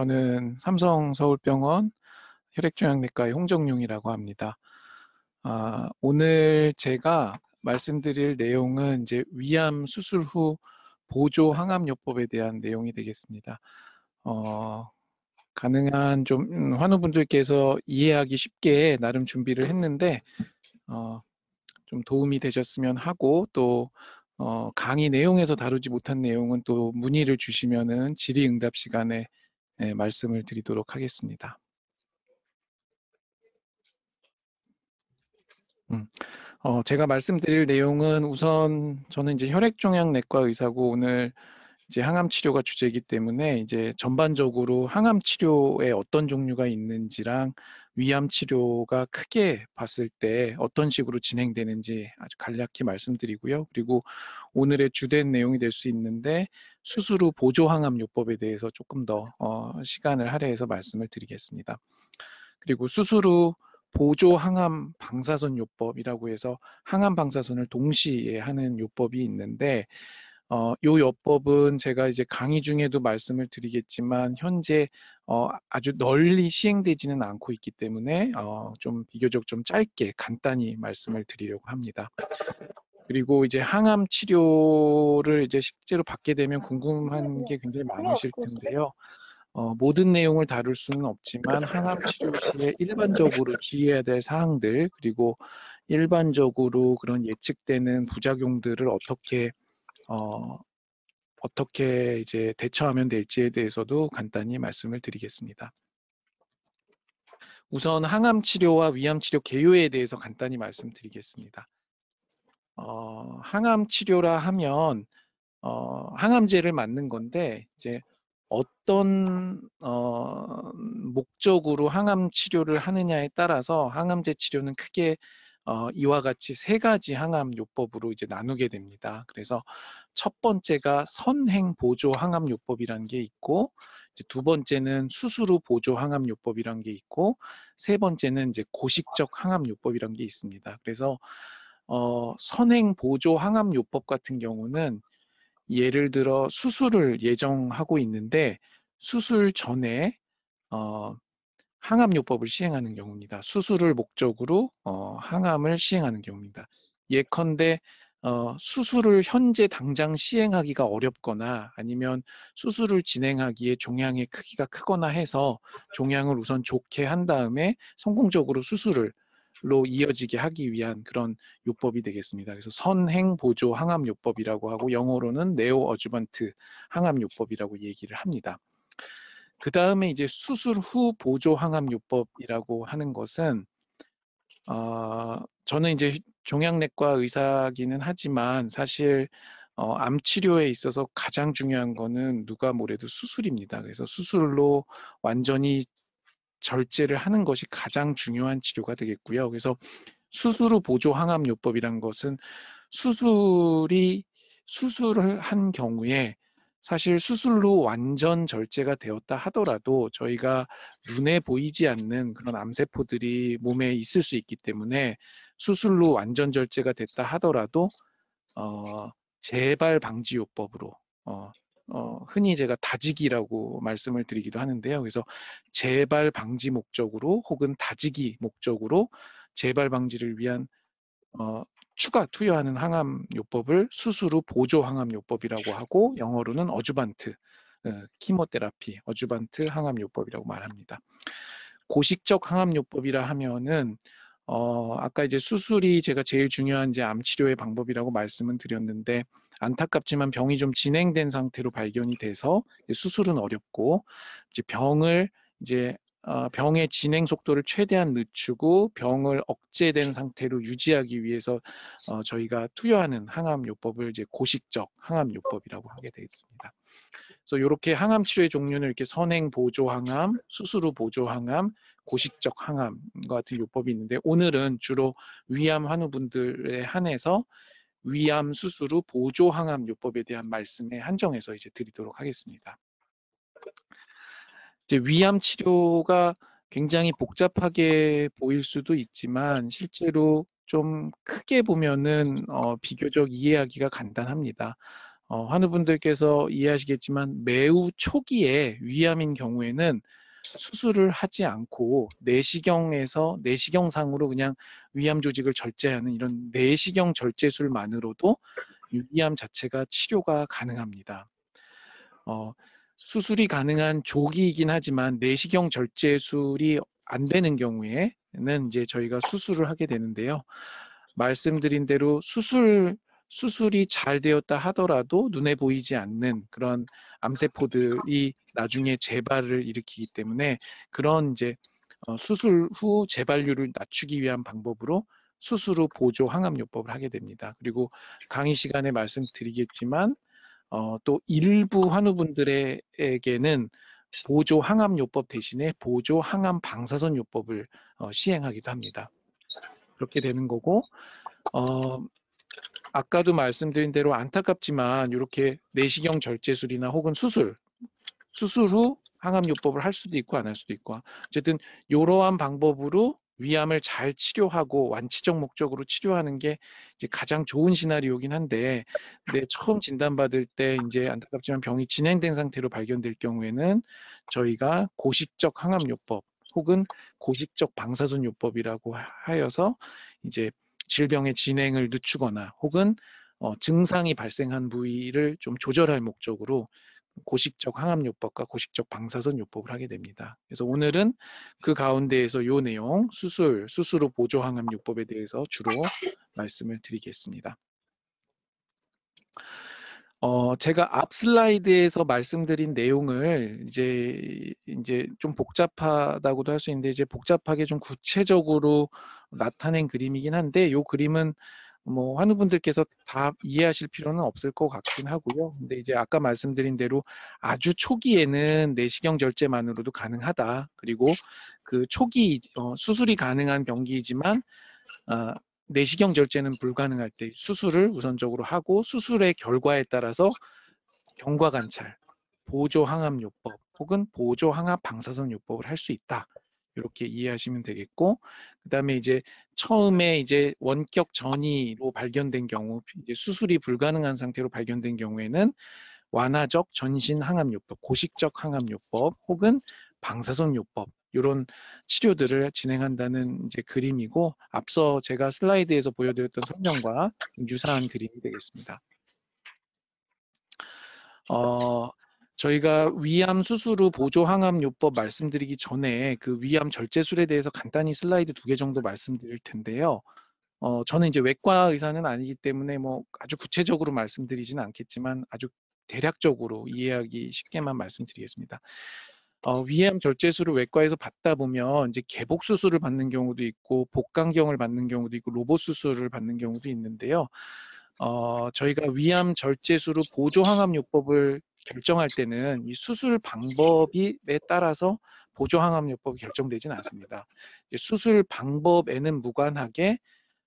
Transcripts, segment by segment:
저는 삼성 서울병원 혈액종양내과의 홍정용이라고 합니다. 아, 오늘 제가 말씀드릴 내용은 이제 위암 수술 후 보조 항암요법에 대한 내용이 되겠습니다. 어, 가능한 좀 음, 환우분들께서 이해하기 쉽게 나름 준비를 했는데 어, 좀 도움이 되셨으면 하고 또 어, 강의 내용에서 다루지 못한 내용은 또 문의를 주시면은 질의응답 시간에 네, 말씀을 드리도록 하겠습니다. 음, 어, 제가 말씀드릴 내용은 우선 저는 이제 혈액종양내과 의사고 오늘 이제 항암 치료가 주제이기 때문에 이제 전반적으로 항암 치료에 어떤 종류가 있는지랑 위암 치료가 크게 봤을 때 어떤 식으로 진행되는지 아주 간략히 말씀드리고요. 그리고 오늘의 주된 내용이 될 수 있는데 수술 후 보조 항암 요법에 대해서 조금 더 어, 시간을 할애해서 말씀을 드리겠습니다. 그리고 수술 후 보조 항암 방사선 요법이라고 해서 항암 방사선을 동시에 하는 요법이 있는데 어, 요 요법은 제가 이제 강의 중에도 말씀을 드리겠지만 현재 어, 아주 널리 시행되지는 않고 있기 때문에 어, 좀 비교적 좀 짧게 간단히 말씀을 드리려고 합니다. 그리고 이제 항암 치료를 이제 실제로 받게 되면 궁금한 게 굉장히 네, 많으실 텐데요. 어, 모든 내용을 다룰 수는 없지만 항암 치료 시에 일반적으로 주의해야 될 사항들 그리고 일반적으로 그런 예측되는 부작용들을 어떻게 어, 어떻게 이제 대처하면 될지에 대해서도 간단히 말씀을 드리겠습니다. 우선 항암 치료와 위암 치료 개요에 대해서 간단히 말씀드리겠습니다. 어, 항암 치료라 하면 어, 항암제를 맞는 건데 이제 어떤 어, 목적으로 항암 치료를 하느냐에 따라서 항암제 치료는 크게 어, 이와 같이 세 가지 항암 요법으로 이제 나누게 됩니다. 그래서 첫 번째가 선행 보조 항암 요법이라는 게 있고 두 번째는 수술후 보조 항암 요법이라는 게 있고 세 번째는 이제 고식적 항암 요법이라는 게 있습니다. 그래서 어, 선행 보조 항암 요법 같은 경우는 예를 들어 수술을 예정하고 있는데 수술 전에 어, 항암 요법을 시행하는 경우입니다. 수술을 목적으로 어, 항암을 시행하는 경우입니다. 예컨대 어, 수술을 현재 당장 시행하기가 어렵거나 아니면 수술을 진행하기에 종양의 크기가 크거나 해서 종양을 우선 좋게 한 다음에 성공적으로 수술을 로 이어지게 하기 위한 그런 요법이 되겠습니다. 그래서 선행 보조 항암 요법이라고 하고 영어로는 네오 어주먼트 항암 요법이라고 얘기를 합니다. 그 다음에 이제 수술 후 보조 항암 요법이라고 하는 것은 어, 저는 이제 종양내과 의사기는 하지만 사실 어, 암 치료에 있어서 가장 중요한 거는 누가 뭐래도 수술입니다. 그래서 수술로 완전히 절제를 하는 것이 가장 중요한 치료가 되겠고요. 그래서 수술 후 보조 항암 요법이란 것은 수술이 수술을 한 경우에 사실 수술로 완전 절제가 되었다 하더라도 저희가 눈에 보이지 않는 그런 암세포들이 몸에 있을 수 있기 때문에 수술로 완전 절제가 됐다 하더라도 어, 재발 방지요법으로 어, 어, 흔히 제가 다지기라고 말씀을 드리기도 하는데요. 그래서 재발 방지 목적으로 혹은 다지기 목적으로 재발 방지를 위한 어, 추가 투여하는 항암 요법을 수술 후 보조 항암 요법이라고 하고 영어로는 어주반트 어, 키모테라피 어주반트 항암 요법이라고 말합니다. 고식적 항암 요법이라 하면은 어, 아까 이제 수술이 제가 제일 중요한 이제 암 치료의 방법이라고 말씀을 드렸는데 안타깝지만 병이 좀 진행된 상태로 발견이 돼서 수술은 어렵고 이제 병을 이제 어, 병의 진행 속도를 최대한 늦추고 병을 억제된 상태로 유지하기 위해서 어, 저희가 투여하는 항암 요법을 이제 고식적 항암 요법이라고 하게 되어 있습니다. 그래서 이렇게 항암 치료의 종류는 이렇게 선행 보조 항암, 수술 후 보조 항암, 고식적 항암과 같은 요법이 있는데 오늘은 주로 위암 환우분들에 한해서 위암 수술 후 보조 항암 요법에 대한 말씀에 한정해서 이제 드리도록 하겠습니다. 이제 위암 치료가 굉장히 복잡하게 보일 수도 있지만 실제로 좀 크게 보면은 어, 비교적 이해하기가 간단합니다. 어, 환우분들께서 이해하시겠지만 매우 초기에 위암인 경우에는 수술을 하지 않고 내시경에서 내시경상으로 그냥 위암 조직을 절제하는 이런 내시경 절제술만으로도 유기암 자체가 치료가 가능합니다. 어, 수술이 가능한 조기이긴 하지만 내시경 절제술이 안 되는 경우에는 이제 저희가 수술을 하게 되는데요. 말씀드린 대로 수술 수술이 잘 되었다 하더라도 눈에 보이지 않는 그런 암세포들이 나중에 재발을 일으키기 때문에 그런 이제 어, 수술 후 재발률을 낮추기 위한 방법으로 수술 후 보조 항암요법을 하게 됩니다. 그리고 강의 시간에 말씀드리겠지만 어, 또 일부 환우분들에게는 보조 항암 요법 대신에 보조 항암 방사선 요법을 어, 시행하기도 합니다. 그렇게 되는 거고 어, 아까도 말씀드린 대로 안타깝지만 이렇게 내시경 절제술이나 혹은 수술, 수술 후 항암요법을 할 수도 있고 안 할 수도 있고 어쨌든 이러한 방법으로 위암을 잘 치료하고 완치적 목적으로 치료하는 게 이제 가장 좋은 시나리오긴 한데 근데 처음 진단받을 때 이제 안타깝지만 병이 진행된 상태로 발견될 경우에는 저희가 고식적 항암요법 혹은 고식적 방사선 요법이라고 하여서 이제 질병의 진행을 늦추거나 혹은 어, 증상이 발생한 부위를 좀 조절할 목적으로 고식적 항암요법과 고식적 방사선 요법을 하게 됩니다. 그래서 오늘은 그 가운데에서 요 내용 수술, 수술 후 보조 항암요법에 대해서 주로 말씀을 드리겠습니다. 어, 제가 앞 슬라이드에서 말씀드린 내용을 이제 이제 좀 복잡하다고도 할 수 있는데 이제 복잡하게 좀 구체적으로 나타낸 그림이긴 한데 요 그림은 뭐 환우분들께서 다 이해하실 필요는 없을 것 같긴 하고요. 근데 이제 아까 말씀드린 대로 아주 초기에는 내시경 절제만으로도 가능하다. 그리고 그 초기 어, 수술이 가능한 병기이지만 어, 내시경 절제는 불가능할 때 수술을 우선적으로 하고 수술의 결과에 따라서 경과 관찰, 보조 항암 요법 혹은 보조 항암 방사선 요법을 할 수 있다. 이렇게 이해하시면 되겠고 그다음에 이제 처음에 이제 원격 전이로 발견된 경우 이제 수술이 불가능한 상태로 발견된 경우에는 완화적 전신 항암요법, 고식적 항암요법 혹은 방사선 요법 이런 치료들을 진행한다는 이제 그림이고 앞서 제가 슬라이드에서 보여드렸던 설명과 유사한 그림이 되겠습니다. 어, 저희가 위암 수술 후 보조 항암 요법 말씀드리기 전에 그 위암 절제술에 대해서 간단히 슬라이드 두 개 정도 말씀드릴 텐데요. 어, 저는 이제 외과 의사는 아니기 때문에 뭐 아주 구체적으로 말씀드리지는 않겠지만 아주 대략적으로 이해하기 쉽게만 말씀드리겠습니다. 어, 위암 결제술을 외과에서 받다 보면 이제 개복 수술을 받는 경우도 있고 복강경을 받는 경우도 있고 로봇 수술을 받는 경우도 있는데요. 어, 저희가 위암 절제술로 보조항암요법을 결정할 때는 이 수술 방법에 따라서 보조항암요법이 결정되지는 않습니다. 수술 방법에는 무관하게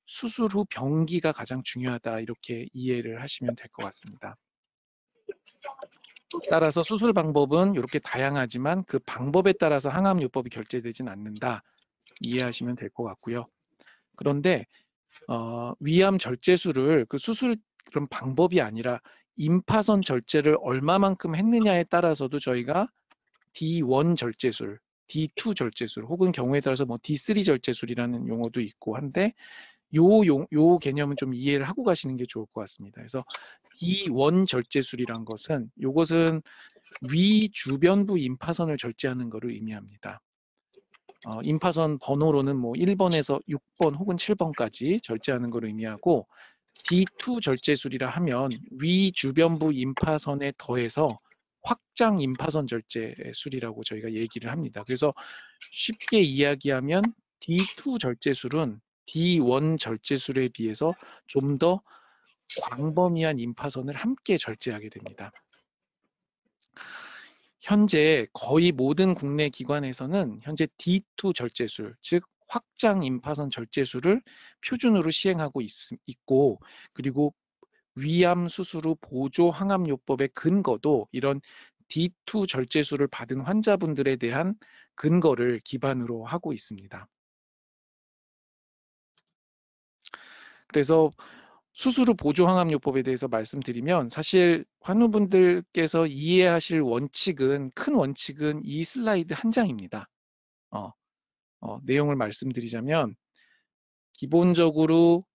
수술 후 병기가 가장 중요하다 이렇게 이해를 하시면 될 것 같습니다. 따라서 수술 방법은 이렇게 다양하지만 그 방법에 따라서 항암요법이 결제되진 않는다. 이해하시면 될 것 같고요. 그런데 어, 위암 절제술을 그 수술 그런 방법이 아니라 임파선 절제를 얼마만큼 했느냐에 따라서도 저희가 D1 절제술, D2 절제술 혹은 경우에 따라서 뭐 D3 절제술이라는 용어도 있고 한데 요, 용, 요 개념은 좀 이해를 하고 가시는 게 좋을 것 같습니다. 그래서 이원 절제술이란 것은 요것은 위 주변부 임파선을 절제하는 것을 의미합니다. 어, 임파선 번호로는 뭐 1번에서 6번 혹은 7번까지 절제하는 것을 의미하고 D2 절제술이라 하면 위 주변부 임파선에 더해서 확장 임파선 절제술이라고 저희가 얘기를 합니다. 그래서 쉽게 이야기하면 D2 절제술은 D1 절제술에 비해서 좀 더 광범위한 임파선을 함께 절제하게 됩니다. 현재 거의 모든 국내 기관에서는 현재 D2 절제술, 즉 확장 임파선 절제술을 표준으로 시행하고 있, 고 그리고 위암 수술 후 보조 항암요법의 근거도 이런 D2 절제술을 받은 환자분들에 대한 근거를 기반으로 하고 있습니다. 그래서 수술후 보조 항암요법에 대해서 말씀드리면 사실 환우분들께서 이해하실 원칙은 큰 원칙은 이 슬라이드 한 장입니다. 어, 어, 내용을 말씀드리자면 기본적으로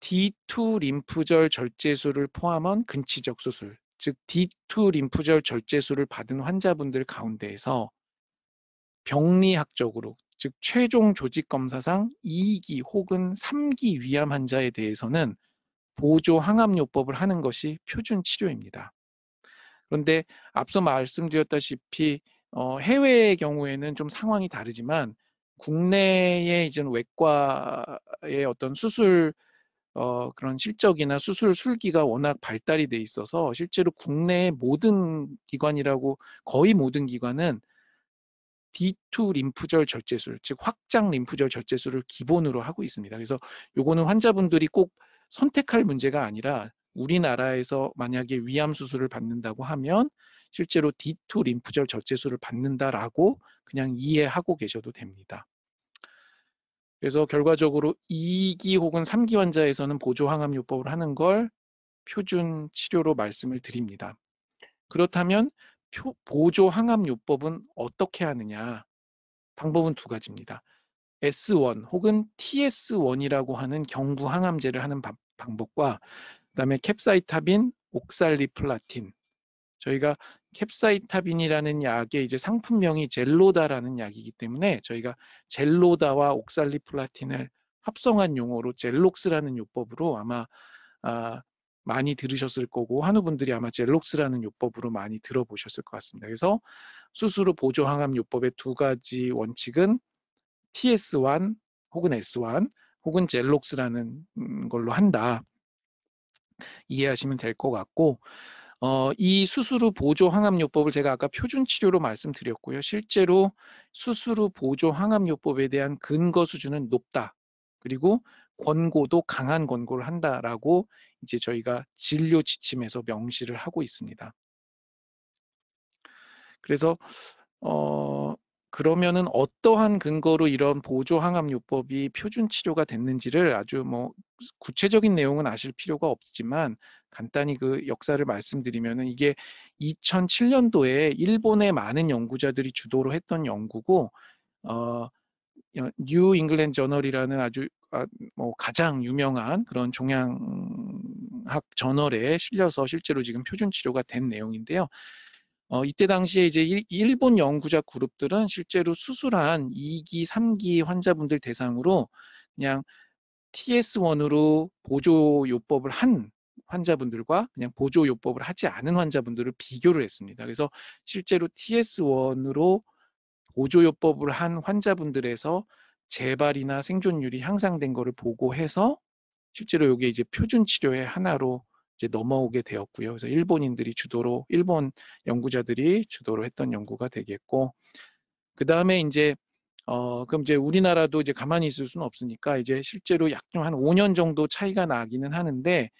D2 림프절 절제술을 포함한 근치적 수술, 즉 D2 림프절 절제술을 받은 환자분들 가운데에서 병리학적으로 즉 최종 조직 검사상 2기 혹은 3기 위암 환자에 대해서는 보조 항암요법을 하는 것이 표준 치료입니다. 그런데 앞서 말씀드렸다시피 어, 해외의 경우에는 좀 상황이 다르지만 국내의 이제 외과의 어떤 수술 어, 그런 실적이나 수술 술기가 워낙 발달이 돼 있어서 실제로 국내의 모든 기관이라고 거의 모든 기관은 D2 림프절 절제술, 즉 확장 림프절 절제술을 기본으로 하고 있습니다. 그래서 요거는 환자분들이 꼭 선택할 문제가 아니라 우리나라에서 만약에 위암 수술을 받는다고 하면 실제로 D2 림프절 절제술을 받는다라고 그냥 이해하고 계셔도 됩니다. 그래서 결과적으로 2기 혹은 3기 환자에서는 보조항암요법을 하는 걸 표준 치료로 말씀을 드립니다. 그렇다면 보조 항암 요법은 어떻게 하느냐? 방법은 두 가지입니다. S1 혹은 TS1이라고 하는 경구 항암제를 하는 바, 방법과 그다음에 캡사이타빈, 옥살리플라틴. 저희가 캡사이타빈이라는 약의 이제 상품명이 젤로다라는 약이기 때문에 저희가 젤로다와 옥살리플라틴을 합성한 용어로 젤록스라는 요법으로 아마 아, 많이 들으셨을 거고 한우분들이 아마 젤록스라는 요법으로 많이 들어보셨을 것 같습니다. 그래서 수수로 보조 항암 요법의 두 가지 원칙은 TS1 혹은 S1 혹은 젤록스라는 음, 걸로 한다. 이해하시면 될 것 같고 어, 이 수수루 보조 항암요법을 제가 아까 표준 치료로 말씀드렸고요. 실제로 수수루 보조 항암요법에 대한 근거 수준은 높다. 그리고 권고도 강한 권고를 한다라고 이제 저희가 진료 지침에서 명시를 하고 있습니다. 그래서 어 그러면은 어떠한 근거로 이런 보조 항암요법이 표준 치료가 됐는지를 아주 뭐 구체적인 내용은 아실 필요가 없지만 간단히 그 역사를 말씀드리면은 이게 2007년도에 일본의 많은 연구자들이 주도로 했던 연구고 어뉴 어, 잉글랜드 저널이라는 아주 아, 뭐 가장 유명한 그런 종양학 저널에 실려서 실제로 지금 표준 치료가 된 내용인데요. 어, 이때 당시에 이제 일, 본 연구자 그룹들은 실제로 수술한 2기, 3기 환자분들 대상으로 그냥 TS1으로 보조요법을 한 환자분들과 그냥 보조요법을 하지 않은 환자분들을 비교를 했습니다. 그래서 실제로 TS1으로 보조요법을 한 환자분들에서 재발이나 생존율이 향상된 것을 보고해서 실제로 이게 이제 표준 치료의 하나로 이제 넘어오게 되었고요. 그래서 일본인들이 주도로 일본 연구자들이 주도로 했던 연구가 되겠고 그 다음에 이제 어 그럼 이제 우리나라도 이제 가만히 있을 수는 없으니까 이제 실제로 약좀한 5년 정도 차이가 나기는 하는데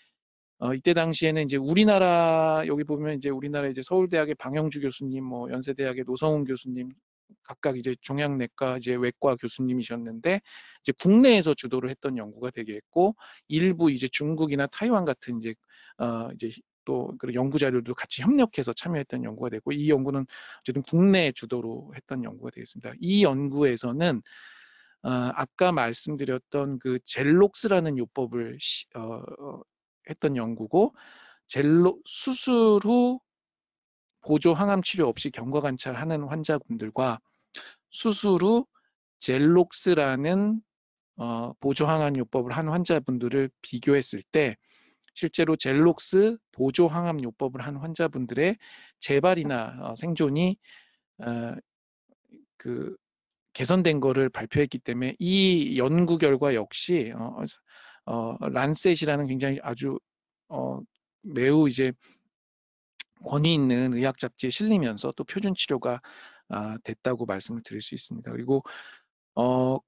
어, 이때 당시에는 이제 우리나라 여기 보면 이제 우리나라 이제 서울대학의 방영주 교수님, 뭐 연세대학의 노성훈 교수님, 각각 이제 종양내과 이제 외과 교수님이셨는데 이제 국내에서 주도를 했던 연구가 되게했고 일부 이제 중국이나 타이완 같은 이제 어 이제 또 그런 연구 자료도 같이 협력해서 참여했던 연구가 되고 이 연구는 어쨌든 국내 주도로 했던 연구가 되겠습니다. 이 연구에서는 어, 아까 말씀드렸던 그 젤록스라는 요법을 시, 어, 어 했던 연구고 젤로 수술 후 보조 항암 치료 없이 경과 관찰하는 환자분들과 수술 후 젤록스라는 어, 보조 항암 요법을 한 환자분들을 비교했을 때 실제로 젤록스 보조 항암 요법을 한 환자분들의 재발이나 어, 생존이 어, 그 개선된 것을 발표했기 때문에 이 연구 결과 역시 어, 어, 어 란셋이라는 굉장히 아주 어, 매우 이제 권위 있는 의학 잡지에 실리면서 또 표준 치료가 아, 됐다고 말씀을 드릴 수 있습니다. 그리고 어,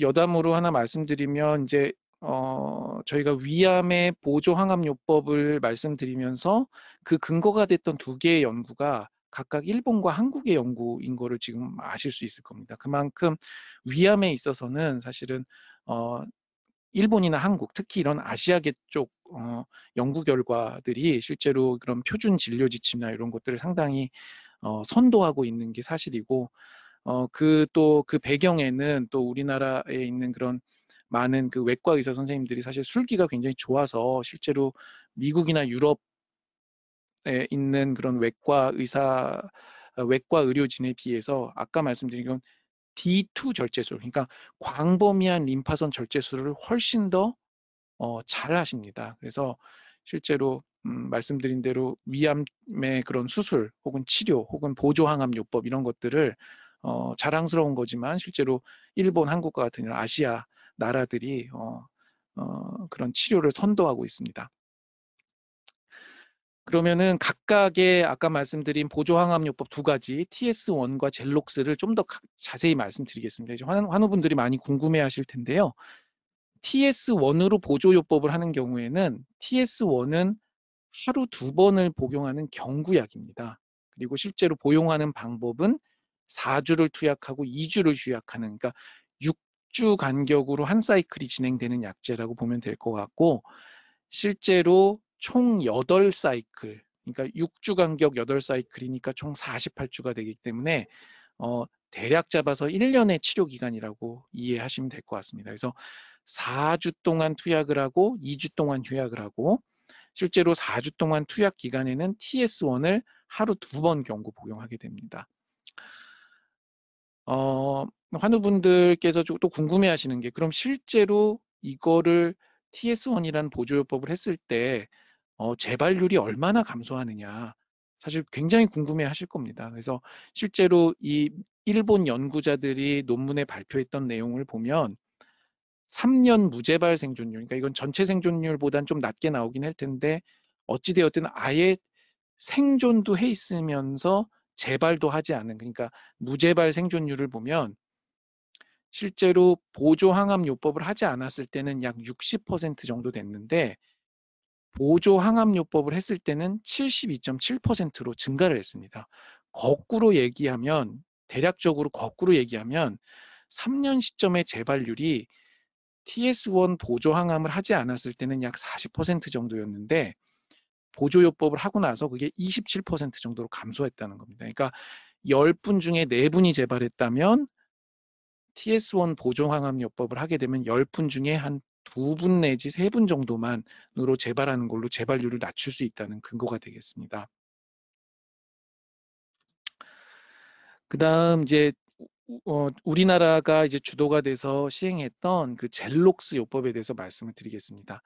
여담으로 하나 말씀드리면 이제 어, 저희가 위암의 보조 항암 요법을 말씀드리면서 그 근거가 됐던 두 개의 연구가 각각 일본과 한국의 연구인 거를 지금 아실 수 있을 겁니다. 그만큼 위암에 있어서는 사실은 어, 일본이나 한국, 특히 이런 아시아계 쪽 어, 연구 결과들이 실제로 그런 표준 진료 지침이나 이런 것들을 상당히 어, 선도하고 있는 게 사실이고 어, 그또그 그 배경에는 또 우리나라에 있는 그런 많은 그 외과 의사 선생님들이 사실 술기가 굉장히 좋아서 실제로 미국이나 유럽에 있는 그런 외과 의사 어, 외과 의료진에 비해서 아까 말씀드린 건 D2 절제술 그러니까 광범위한 림파선 절제술을 훨씬 더 어, 잘 하십니다. 그래서 실제로 음, 말씀드린 대로 위암의 그런 수술 혹은 치료 혹은 보조항암요법 이런 것들을 어, 자랑스러운 거지만 실제로 일본, 한국과 같은 이런 아시아 나라들이 어, 어, 그런 치료를 선도하고 있습니다. 그러면은 각각의 아까 말씀드린 보조항암요법 두 가지 TS1과 젤록스를 좀 더 자세히 말씀드리겠습니다. 환, 환우분들이 많이 궁금해하실 텐데요. TS1으로 보조요법을 하는 경우에는 TS1은 하루 두 번을 복용하는 경구약입니다. 그리고 실제로 복용하는 방법은 4주를 투약하고 2주를 휴약하는 그러니까 6주 간격으로 한 사이클이 진행되는 약제라고 보면 될 것 같고 실제로 총 8사이클 그러니까 6주 간격 8사이클이니까 총 48주가 되기 때문에 어, 대략 잡아서 1년의 치료 기간이라고 이해하시면 될 것 같습니다. 그래서 4주 동안 투약을 하고 2주 동안 휴약을 하고 실제로 4주 동안 투약 기간에는 TS1을 하루 두 번경고 복용하게 됩니다. 어, 환우분들께서 또 궁금해 하시는 게 그럼 실제로 이거를 TS1이라는 보조요법을 했을 때 어, 재발률이 얼마나 감소하느냐 사실 굉장히 궁금해 하실 겁니다. 그래서 실제로 이 일본 연구자들이 논문에 발표했던 내용을 보면 3년 무재발 생존율, 그러니까 이건 전체 생존율보단 좀 낮게 나오긴 할 텐데 어찌되었든 아예 생존도 해 있으면서 재발도 하지 않은 그러니까 무재발 생존율을 보면 실제로 보조 항암 요법을 하지 않았을 때는 약 60% 정도 됐는데 보조 항암 요법을 했을 때는 72.7%로 증가를 했습니다. 거꾸로 얘기하면 대략적으로 거꾸로 얘기하면 3년 시점의 재발률이 TS1 보조 항암을 하지 않았을 때는 약 40% 정도였는데 보조요법을 하고 나서 그게 27% 정도로 감소했다는 겁니다. 그러니까 10분 중에 4분이 재발했다면 TS1 보조항암요법을 하게 되면 10분 중에 한 2분 내지 3분 정도만으로 재발하는 걸로 재발률을 낮출 수 있다는 근거가 되겠습니다. 그 다음 이제 어, 우리나라가 이제 주도가 돼서 시행했던 그 젤록스 요법에 대해서 말씀을 드리겠습니다.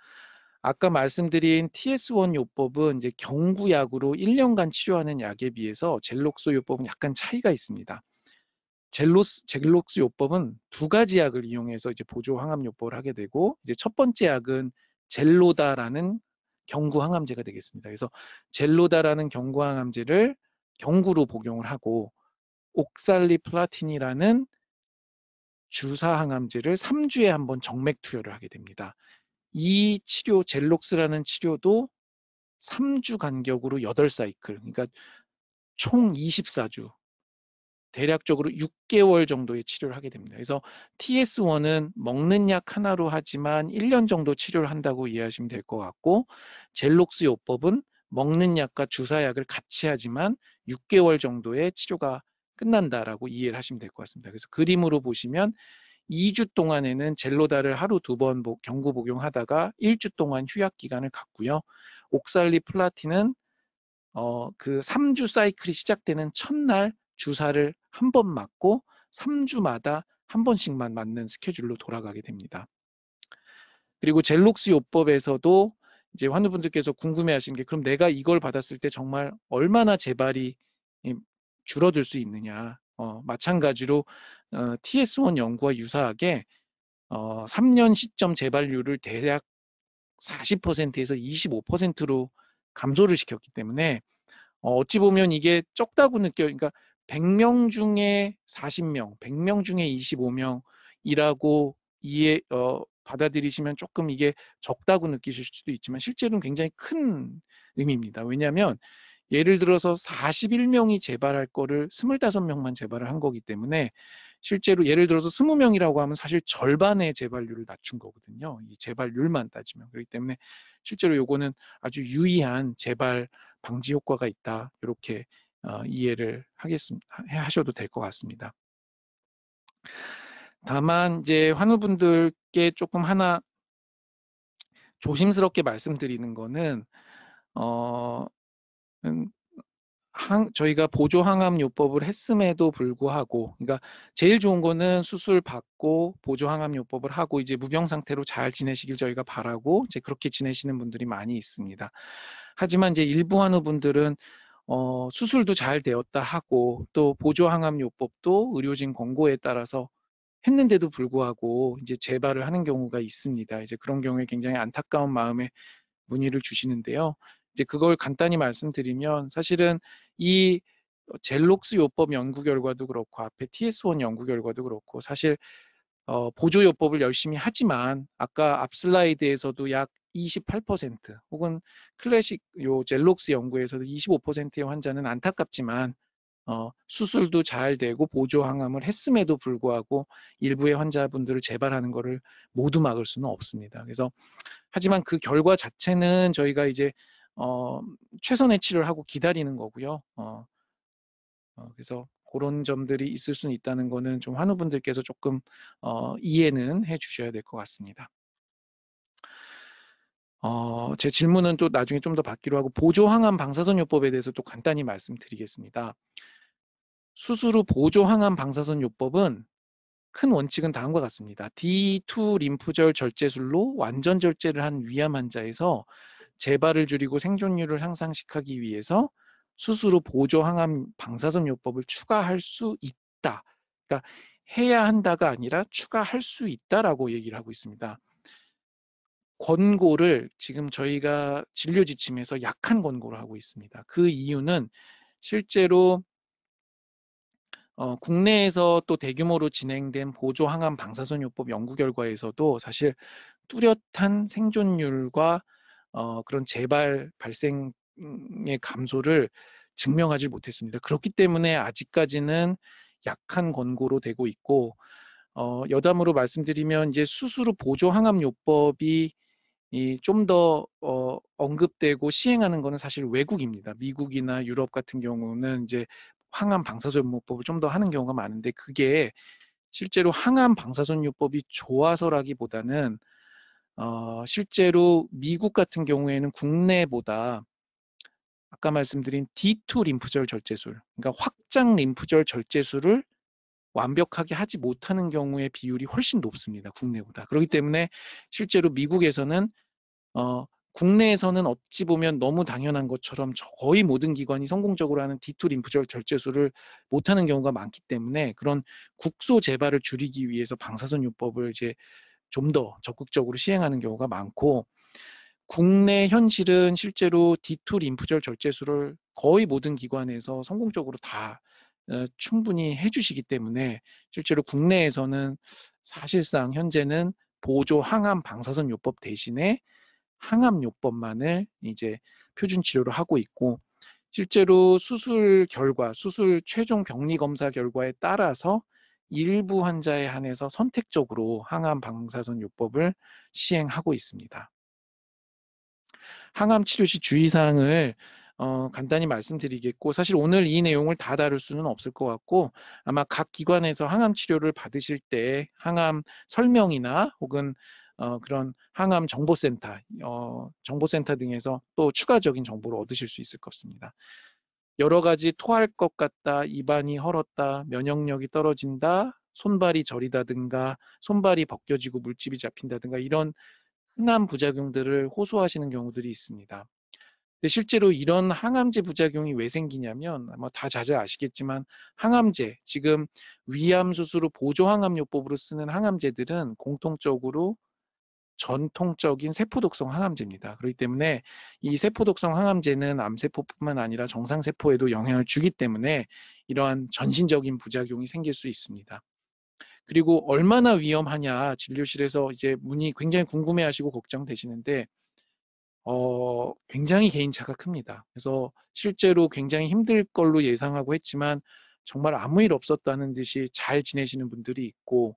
아까 말씀드린 TS1 요법은 이제 경구약으로 1년간 치료하는 약에 비해서 젤록스 요법은 약간 차이가 있습니다. 젤로스, 젤록스 요법은 두 가지 약을 이용해서 이제 보조 항암 요법을 하게 되고 이제 첫 번째 약은 젤로다라는 경구 항암제가 되겠습니다. 그래서 젤로다라는 경구 항암제를 경구로 복용을 하고 옥살리플라틴이라는 주사항암제를 3주에 한번 정맥 투여를 하게 됩니다. 이 치료 젤록스라는 치료도 3주 간격으로 8사이클 그러니까 총 24주 대략적으로 6개월 정도의 치료를 하게 됩니다. 그래서 TS1은 먹는 약 하나로 하지만 1년 정도 치료를 한다고 이해하시면 될 것 같고 젤록스 요법은 먹는 약과 주사약을 같이 하지만 6개월 정도의 치료가 끝난다라고 이해를 하시면 될 것 같습니다. 그래서 그림으로 보시면 2주 동안에는 젤로다를 하루 두 번 경구 복용하다가 1주 동안 휴약 기간을 갖고요. 옥살리 플라틴은 어, 그 3주 사이클이 시작되는 첫날 주사를 한 번 맞고 3주마다 한 번씩만 맞는 스케줄로 돌아가게 됩니다. 그리고 젤록스 요법에서도 이제 환우분들께서 궁금해하시는 게 그럼 내가 이걸 받았을 때 정말 얼마나 재발이 줄어들 수 있느냐. 어, 마찬가지로 어, TS1 연구와 유사하게 어, 3년 시점 재발률을 대략 40%에서 25%로 감소를 시켰기 때문에 어, 어찌 보면 이게 적다고 느껴요. 그러니까 100명 중에 40명, 100명 중에 25명이라고 이해 어, 받아들이시면 조금 이게 적다고 느끼실 수도 있지만 실제로는 굉장히 큰 의미입니다. 왜냐하면 예를 들어서 41명이 재발할 거를 25명만 재발을 한 거기 때문에 실제로 예를 들어서 20명이라고 하면 사실 절반의 재발률을 낮춘 거거든요. 이 재발률만 따지면 그렇기 때문에 실제로 요거는 아주 유의한 재발 방지 효과가 있다. 이렇게 어, 이해를 하겠습니다. 하셔도 될 것 같습니다. 다만 이제 환우분들께 조금 하나 조심스럽게 말씀드리는 거는 어, 음, 항, 저희가 보조 항암 요법을 했음에도 불구하고 그러니까 제일 좋은 거는 수술 받고 보조 항암 요법을 하고 이제 무병 상태로 잘 지내시길 저희가 바라고 이제 그렇게 지내시는 분들이 많이 있습니다. 하지만 이제 일부 환우분들은 어, 수술도 잘 되었다 하고 또 보조 항암 요법도 의료진 권고에 따라서 했는데도 불구하고 이제 재발을 하는 경우가 있습니다. 이제 그런 경우에 굉장히 안타까운 마음에 문의를 주시는데요. 이제 그걸 간단히 말씀드리면 사실은 이 젤록스 요법 연구 결과도 그렇고 앞에 TS1 연구 결과도 그렇고 사실 어, 보조 요법을 열심히 하지만 아까 앞 슬라이드에서도 약 28% 혹은 클래식 요 젤록스 연구에서도 25%의 환자는 안타깝지만 어, 수술도 잘 되고 보조 항암을 했음에도 불구하고 일부의 환자분들을 재발하는 것을 모두 막을 수는 없습니다. 그래서 하지만 그 결과 자체는 저희가 이제 어, 최선의 치료를 하고 기다리는 거고요. 어, 어, 그래서 그런 점들이 있을 수는 있다는 거는 좀 환우분들께서 조금 어, 이해는 해 주셔야 될 것 같습니다. 어, 제 질문은 또 나중에 좀 더 받기로 하고 보조항암 방사선요법에 대해서 또 간단히 말씀드리겠습니다. 수술 후 보조항암 방사선요법은 큰 원칙은 다음과 같습니다. D2 림프절 절제술로 완전 절제를 한 위암 환자에서 재발을 줄이고 생존율을 향상시키기 위해서 수술 후 보조 항암 방사선 요법을 추가할 수 있다. 그러니까 해야 한다가 아니라 추가할 수 있다라고 얘기를 하고 있습니다. 권고를 지금 저희가 진료 지침에서 약한 권고를 하고 있습니다. 그 이유는 실제로 어, 국내에서 또 대규모로 진행된 보조 항암 방사선 요법 연구 결과에서도 사실 뚜렷한 생존율과 어, 그런 재발 발생의 감소를 증명하지 못했습니다. 그렇기 때문에 아직까지는 약한 권고로 되고 있고 어, 여담으로 말씀드리면 이제 수술로 보조 항암 요법이 좀 더 어, 언급되고 시행하는 것은 사실 외국입니다. 미국이나 유럽 같은 경우는 이제 항암 방사선요법을 좀 더 하는 경우가 많은데 그게 실제로 항암 방사선요법이 좋아서라기보다는 어, 실제로 미국 같은 경우에는 국내보다 아까 말씀드린 D2 림프절 절제술, 그러니까 확장 림프절 절제술을 완벽하게 하지 못하는 경우의 비율이 훨씬 높습니다. 국내보다. 그렇기 때문에 실제로 미국에서는 어, 국내에서는 어찌 보면 너무 당연한 것처럼 거의 모든 기관이 성공적으로 하는 D2 림프절 절제술을 못하는 경우가 많기 때문에 그런 국소 재발을 줄이기 위해서 방사선 요법을 이제 좀더 적극적으로 시행하는 경우가 많고 국내 현실은 실제로 D2 림프절 절제술을 거의 모든 기관에서 성공적으로 다 어, 충분히 해주시기 때문에 실제로 국내에서는 사실상 현재는 보조 항암 방사선 요법 대신에 항암 요법만을 이제 표준 치료를 하고 있고 실제로 수술 결과, 수술 최종 병리 검사 결과에 따라서 일부 환자에 한해서 선택적으로 항암 방사선 요법을 시행하고 있습니다. 항암 치료 시 주의사항을 어, 간단히 말씀드리겠고 사실 오늘 이 내용을 다 다룰 수는 없을 것 같고 아마 각 기관에서 항암 치료를 받으실 때 항암 설명이나 혹은 어, 그런 항암 정보센터, 어, 정보센터 등에서 또 추가적인 정보를 얻으실 수 있을 것입니다. 여러 가지 토할 것 같다, 입안이 헐었다, 면역력이 떨어진다, 손발이 저리다든가 손발이 벗겨지고 물집이 잡힌다든가 이런 흔한 부작용들을 호소하시는 경우들이 있습니다. 근데 실제로 이런 항암제 부작용이 왜 생기냐면 아마 다 자주 아시겠지만 항암제 지금 위암 수술 후 보조 항암요법으로 쓰는 항암제들은 공통적으로 전통적인 세포 독성 항암제입니다. 그렇기 때문에 이 세포 독성 항암제는 암세포뿐만 아니라 정상 세포에도 영향을 주기 때문에 이러한 전신적인 부작용이 생길 수 있습니다. 그리고 얼마나 위험하냐 진료실에서 이제 문이 굉장히 궁금해하시고 걱정되시는데 어 굉장히 개인차가 큽니다. 그래서 실제로 굉장히 힘들 걸로 예상하고 했지만 정말 아무 일 없었다는 듯이 잘 지내시는 분들이 있고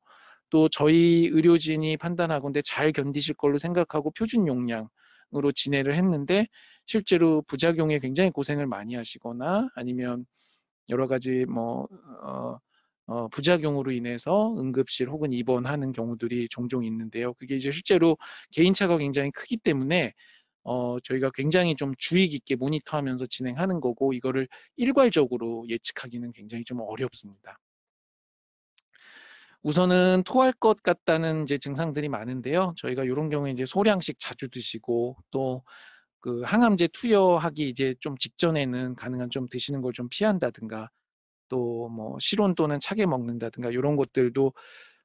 또 저희 의료진이 판단하건데 잘 견디실 걸로 생각하고 표준 용량으로 진행을 했는데 실제로 부작용에 굉장히 고생을 많이 하시거나 아니면 여러 가지 뭐 어, 어, 부작용으로 인해서 응급실 혹은 입원하는 경우들이 종종 있는데요. 그게 이제 실제로 개인차가 굉장히 크기 때문에 어, 저희가 굉장히 좀 주의 깊게 모니터하면서 진행하는 거고 이거를 일괄적으로 예측하기는 굉장히 좀 어렵습니다. 우선은 토할 것 같다는 이제 증상들이 많은데요. 저희가 이런 경우에 이제 소량씩 자주 드시고 또 그 항암제 투여하기 이제 좀 직전에는 가능한 좀 드시는 걸 좀 피한다든가 또 뭐 실온 또는 차게 먹는다든가 이런 것들도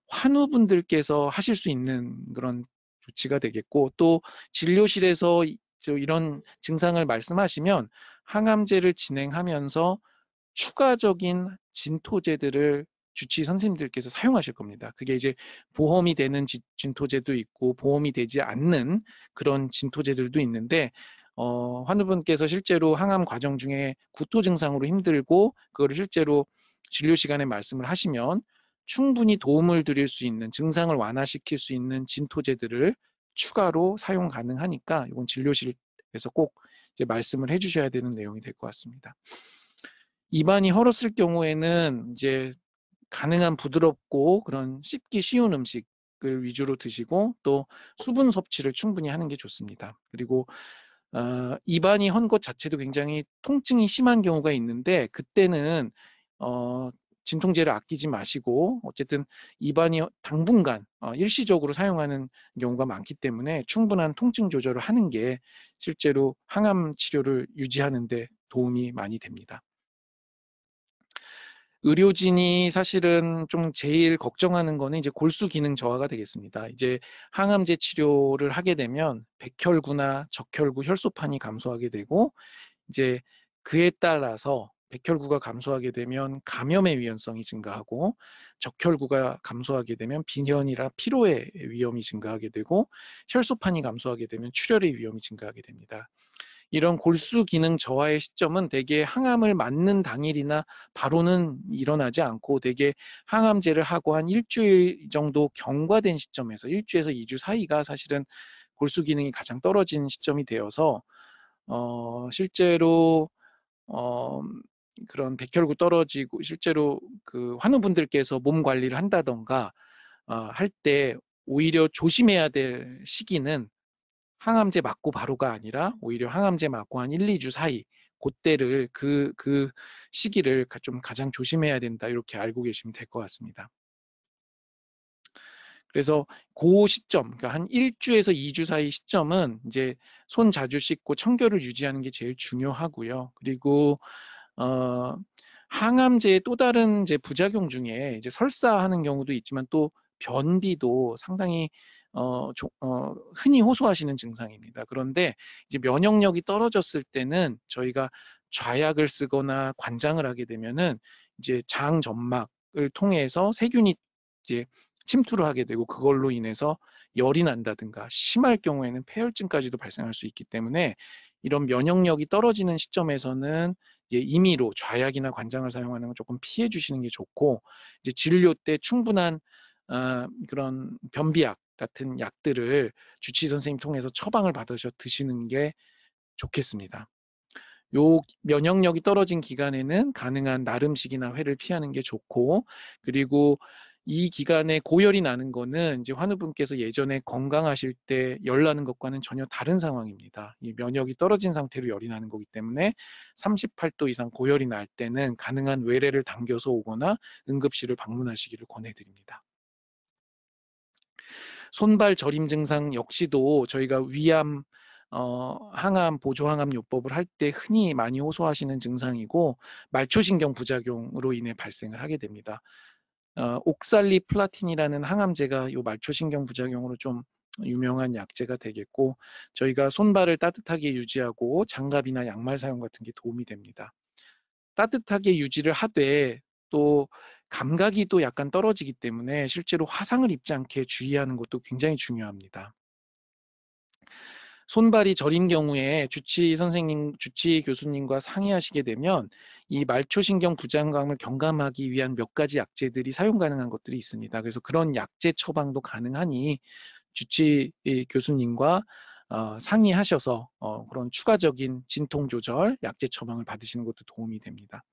환우분들께서 하실 수 있는 그런 조치가 되겠고 또 진료실에서 이런 증상을 말씀하시면 항암제를 진행하면서 추가적인 진토제들을 주치 선생님들께서 사용하실 겁니다. 그게 이제 보험이 되는 진토제도 있고 보험이 되지 않는 그런 진토제들도 있는데 어, 환우분께서 실제로 항암 과정 중에 구토 증상으로 힘들고 그거를 실제로 진료 시간에 말씀을 하시면 충분히 도움을 드릴 수 있는 증상을 완화시킬 수 있는 진토제들을 추가로 사용 가능하니까 이건 진료실에서 꼭 이제 말씀을 해주셔야 되는 내용이 될 것 같습니다. 입안이 헐었을 경우에는 이제 가능한 부드럽고 그런 씹기 쉬운 음식을 위주로 드시고 또 수분 섭취를 충분히 하는 게 좋습니다. 그리고 어, 입안이 헌 것 자체도 굉장히 통증이 심한 경우가 있는데 그때는 어, 진통제를 아끼지 마시고 어쨌든 입안이 당분간 어, 일시적으로 사용하는 경우가 많기 때문에 충분한 통증 조절을 하는 게 실제로 항암 치료를 유지하는 데 도움이 많이 됩니다. 의료진이 사실은 좀 제일 걱정하는 거는 이제 골수 기능 저하가 되겠습니다. 이제 항암제 치료를 하게 되면 백혈구나 적혈구 혈소판이 감소하게 되고 이제 그에 따라서 백혈구가 감소하게 되면 감염의 위험성이 증가하고 적혈구가 감소하게 되면 빈혈이나 피로의 위험이 증가하게 되고 혈소판이 감소하게 되면 출혈의 위험이 증가하게 됩니다. 이런 골수 기능 저하의 시점은 대개 항암을 맞는 당일이나 바로는 일어나지 않고 대개 항암제를 하고 한 일주일 정도 경과된 시점에서 일주에서 2주 사이가 사실은 골수 기능이 가장 떨어진 시점이 되어서 어 실제로 어 그런 백혈구 떨어지고 실제로 그 환우분들께서 몸 관리를 한다던가 어, 할 때 오히려 조심해야 될 시기는 항암제 맞고 바로가 아니라 오히려 항암제 맞고 한 1, 2주 사이 그때를 그, 그 시기를 좀 가장 조심해야 된다 이렇게 알고 계시면 될 것 같습니다. 그래서 그 시점, 그러니까 한 1주에서 2주 사이 시점은 이제 손 자주 씻고 청결을 유지하는 게 제일 중요하고요. 그리고 어, 항암제의 또 다른 이제 부작용 중에 이제 설사하는 경우도 있지만 또 변비도 상당히 어, 조, 어, 흔히 호소하시는 증상입니다. 그런데 이제 면역력이 떨어졌을 때는 저희가 좌약을 쓰거나 관장을 하게 되면은 이제 장 점막을 통해서 세균이 이제 침투를 하게 되고 그걸로 인해서 열이 난다든가 심할 경우에는 폐혈증까지도 발생할 수 있기 때문에 이런 면역력이 떨어지는 시점에서는 임의로 좌약이나 관장을 사용하는 건 조금 피해 주시는 게 좋고 이제 진료 때 충분한 어, 그런 변비약 같은 약들을 주치의 선생님 통해서 처방을 받으셔 드시는 게 좋겠습니다. 요 면역력이 떨어진 기간에는 가능한 나름식이나 회를 피하는 게 좋고 그리고 이 기간에 고열이 나는 거는 이제 환우분께서 예전에 건강하실 때 열 나는 것과는 전혀 다른 상황입니다. 이 면역이 떨어진 상태로 열이 나는 거기 때문에 38도 이상 고열이 날 때는 가능한 외래를 당겨서 오거나 응급실을 방문하시기를 권해드립니다. 손발 저림 증상 역시도 저희가 위암 어, 항암, 보조항암 요법을 할 때 흔히 많이 호소하시는 증상이고 말초신경 부작용으로 인해 발생을 하게 됩니다. 어, 옥살리 플라틴이라는 항암제가 요 말초신경 부작용으로 좀 유명한 약제가 되겠고 저희가 손발을 따뜻하게 유지하고 장갑이나 양말 사용 같은 게 도움이 됩니다. 따뜻하게 유지를 하되 또 감각이 또 약간 떨어지기 때문에 실제로 화상을 입지 않게 주의하는 것도 굉장히 중요합니다. 손발이 저린 경우에 주치 선생님, 주치 교수님과 상의하시게 되면 이 말초신경 부장용을 경감하기 위한 몇 가지 약제들이 사용 가능한 것들이 있습니다. 그래서 그런 약제 처방도 가능하니 주치 교수님과 어, 상의하셔서 어, 그런 추가적인 진통 조절, 약제 처방을 받으시는 것도 도움이 됩니다.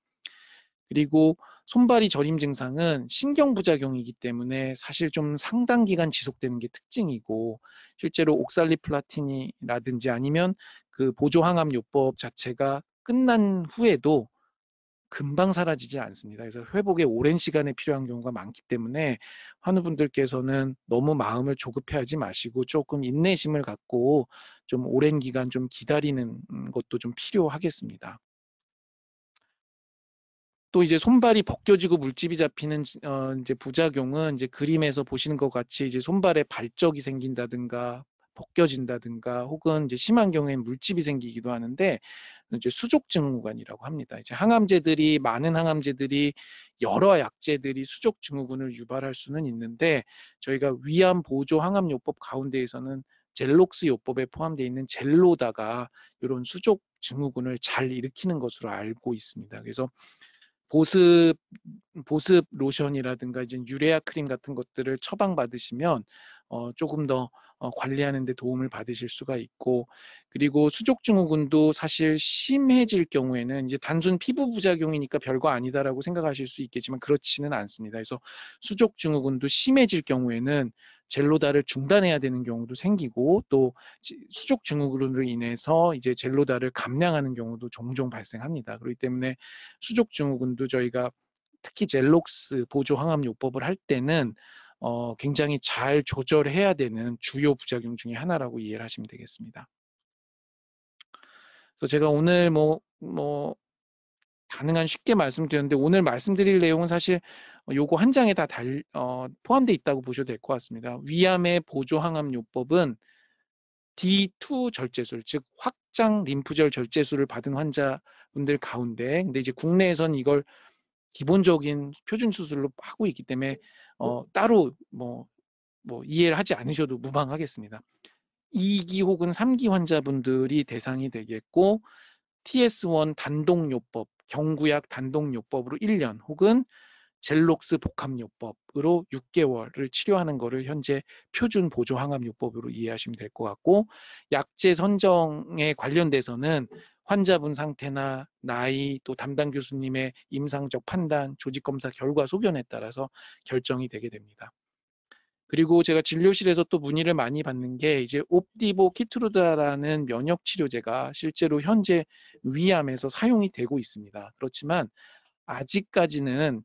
그리고 손발이 저림 증상은 신경 부작용이기 때문에 사실 좀 상당 기간 지속되는 게 특징이고 실제로 옥살리플라틴이라든지 아니면 그 보조항암 요법 자체가 끝난 후에도 금방 사라지지 않습니다. 그래서 회복에 오랜 시간에 필요한 경우가 많기 때문에 환우분들께서는 너무 마음을 조급해하지 마시고 조금 인내심을 갖고 좀 오랜 기간 좀 기다리는 것도 좀 필요하겠습니다. 또 이제 손발이 벗겨지고 물집이 잡히는 어 이제 부작용은 이제 그림에서 보시는 것 같이 이제 손발에 발적이 생긴다든가 벗겨진다든가 혹은 이제 심한 경우엔 물집이 생기기도 하는데 이제 수족증후군이라고 합니다. 이제 항암제들이 많은 항암제들이 여러 약제들이 수족증후군을 유발할 수는 있는데 저희가 위암 보조 항암요법 가운데에서는 젤록스 요법에 포함되어 있는 젤로다가 이런 수족 증후군을 잘 일으키는 것으로 알고 있습니다. 그래서 보습 보습 로션이라든가 이제 유레아 크림 같은 것들을 처방 받으시면 어, 조금 더 어, 관리하는 데 도움을 받으실 수가 있고 그리고 수족증후군도 사실 심해질 경우에는 이제 단순 피부 부작용이니까 별거 아니다라고 생각하실 수 있겠지만 그렇지는 않습니다. 그래서 수족증후군도 심해질 경우에는 젤로다를 중단해야 되는 경우도 생기고 또 수족 증후군으로 인해서 이제 젤로다를 감량하는 경우도 종종 발생합니다. 그렇기 때문에 수족 증후군도 저희가 특히 젤록스 보조 항암 요법을 할 때는 어, 굉장히 잘 조절해야 되는 주요 부작용 중의 하나라고 이해를 하시면 되겠습니다. 그래서 제가 오늘 뭐, 뭐, 가능한 쉽게 말씀드렸는데 오늘 말씀드릴 내용은 사실 요거 한 장에 다 달, 어, 포함돼 있다고 보셔도 될 것 같습니다. 위암의 보조항암요법은 D2 절제술, 즉 확장 림프절 절제술을 받은 환자분들 가운데 근데 이제 국내에선 이걸 기본적인 표준 수술로 하고 있기 때문에 어, 음. 따로 뭐, 뭐 이해를 하지 않으셔도 무방하겠습니다. 2기 혹은 3기 환자분들이 대상이 되겠고 TS1 단독요법 경구약 단독요법으로 1년 혹은 젤록스 복합요법으로 6개월을 치료하는 것을 현재 표준 보조 항암요법으로 이해하시면 될 것 같고 약제 선정에 관련돼서는 환자분 상태나 나이 또 담당 교수님의 임상적 판단, 조직 검사 결과 소견에 따라서 결정이 되게 됩니다. 그리고 제가 진료실에서 또 문의를 많이 받는 게 이제 옵디보 키트루다라는 면역 치료제가 실제로 현재 위암에서 사용이 되고 있습니다. 그렇지만 아직까지는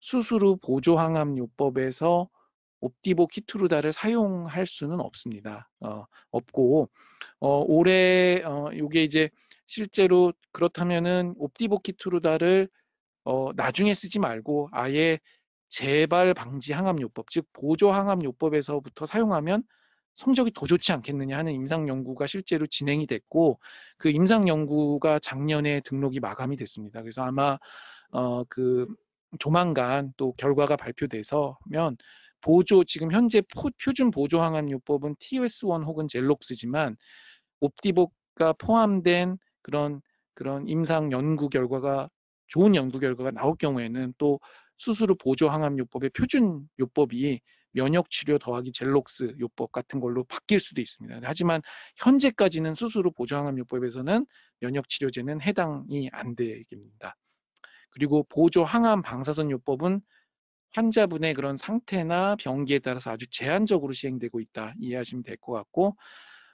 수술후 보조항암요법에서 옵디보 키트루다를 사용할 수는 없습니다. 어, 없고 어, 올해 어, 이게 이제 실제로 그렇다면은 옵디보 키트루다를 어, 나중에 쓰지 말고 아예 재발 방지 항암요법, 즉 보조 항암요법에서부터 사용하면 성적이 더 좋지 않겠느냐 하는 임상 연구가 실제로 진행이 됐고 그 임상 연구가 작년에 등록이 마감이 됐습니다. 그래서 아마 어그 조만간 또 결과가 발표돼서면 보조 지금 현재 포, 표준 보조 항암요법은 TOS1 혹은 젤록스지만 옵티복가 포함된 그런 그런 임상 연구 결과가 좋은 연구 결과가 나올 경우에는 또 수술후 보조 항암 요법의 표준 요법이 면역 치료 더하기 젤록스 요법 같은 걸로 바뀔 수도 있습니다. 하지만 현재까지는 수술후 보조 항암 요법에서는 면역 치료제는 해당이 안 됩니다. 그리고 보조 항암 방사선 요법은 환자분의 그런 상태나 병기에 따라서 아주 제한적으로 시행되고 있다 이해하시면 될 것 같고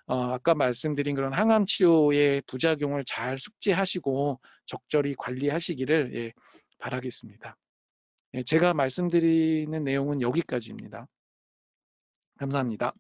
어, 아까 말씀드린 그런 항암 치료의 부작용을 잘 숙지하시고 적절히 관리하시기를 예, 바라겠습니다. 예, 제가 말씀드리는 내용은 여기까지입니다. 감사합니다.